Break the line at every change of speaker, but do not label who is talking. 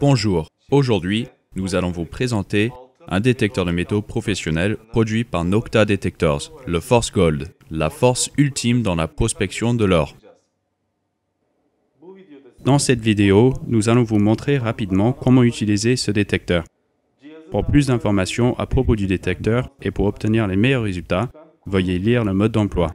Bonjour, aujourd'hui nous allons vous présenter un détecteur de métaux professionnel produit par Nocta Detectors, le Force Gold, la force ultime dans la prospection de l'or. Dans cette vidéo, nous allons vous montrer rapidement comment utiliser ce détecteur. Pour plus d'informations à propos du détecteur et pour obtenir les meilleurs résultats, veuillez lire le mode d'emploi.